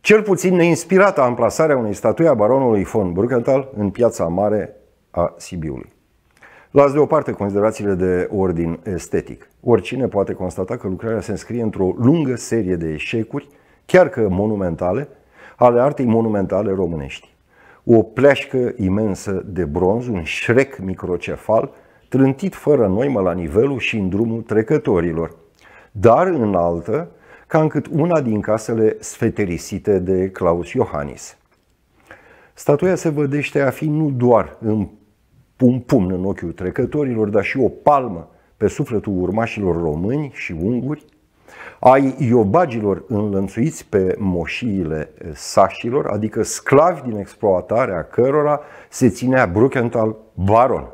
Cel puțin neinspirată amplasarea unei statui a baronului von Burkenthal în piața mare a Sibiului. Las deoparte considerațiile de ordin estetic. Oricine poate constata că lucrarea se înscrie într-o lungă serie de eșecuri, chiar că monumentale, ale artei monumentale românești. O pleașcă imensă de bronz, un șrec microcefal, trântit fără noimă la nivelul și în drumul trecătorilor, dar înaltă, ca încât una din casele sfeterisite de Claus Iohannis. Statuia se vădește a fi nu doar în pum pumn în ochiul trecătorilor, dar și o palmă pe sufletul urmașilor români și unguri, ai iobagilor înlănțuiți pe moșiile sașilor, adică sclavi din exploatarea cărora se ținea Bruckenthal baron.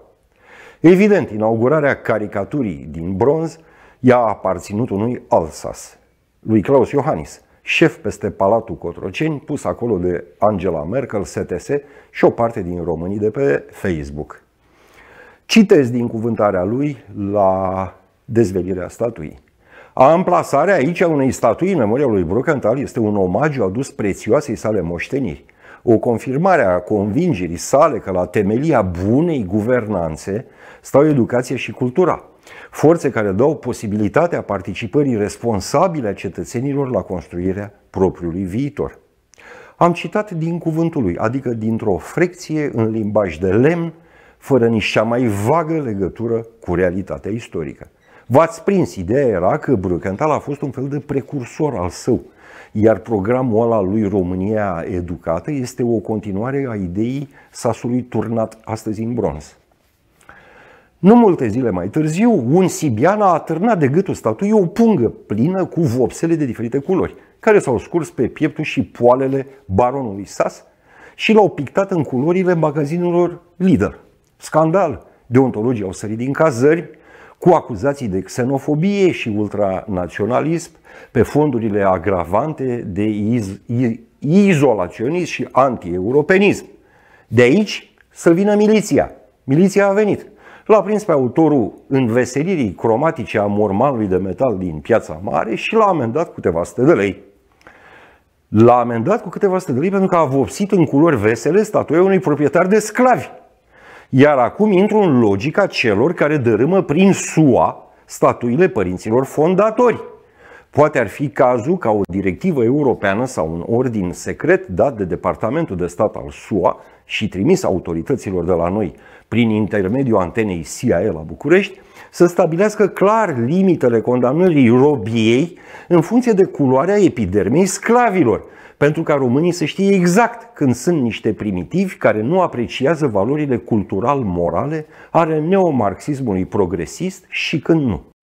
Evident, inaugurarea caricaturii din bronz i-a aparținut unui Alsas, lui Claus Iohannis, șef peste Palatul Cotroceni, pus acolo de Angela Merkel, STS și o parte din românii de pe Facebook. Citez din cuvântarea lui la dezvelirea statuii. Amplasarea aici a unei statui în memoria lui Bruckenthal este un omagiu adus prețioasei sale moșteniri, o confirmare a convingerii sale că la temelia bunei guvernanțe stau educația și cultura, forțe care dau posibilitatea participării responsabile a cetățenilor la construirea propriului viitor. Am citat din cuvântul lui, adică dintr-o frecție în limbaj de lemn, fără nici cea mai vagă legătură cu realitatea istorică. V-ați prins, ideea era că Brucantal a fost un fel de precursor al său – iar programul ăla lui România Educată este o continuare a ideii sasului turnat astăzi în bronz. Nu multe zile mai târziu, un sibian a atârnat de gâtul statuii o pungă plină cu vopsele de diferite culori, care s-au scurs pe pieptul și poalele baronului Sas și l-au pictat în culorile magazinelor Lidl. Scandal! Deontologii au sărit din cazări, cu acuzații de xenofobie și ultranaționalism pe fondurile agravante de iz- izolaționism și antieuropenism. De aici să vină miliția. Miliția a venit. L-a prins pe autorul înveselirii cromatice a mormanului de metal din Piața Mare și l-a amendat cu câteva lei. L-a amendat cu câteva lei pentru că a vopsit în culori vesele statuia unui proprietar de sclavi iar acum intru în logica celor care dărâmă prin SUA statuile părinților fondatori. Poate ar fi cazul ca o directivă europeană sau un ordin secret dat de Departamentul de Stat al SUA și trimis autorităților de la noi prin intermediul antenei CIA la București să stabilească clar limitele condamnării robiei în funcție de culoarea epidermei sclavilor, pentru ca românii să știe exact când sunt niște primitivi care nu apreciază valorile cultural-morale ale neomarxismului progresist și când nu.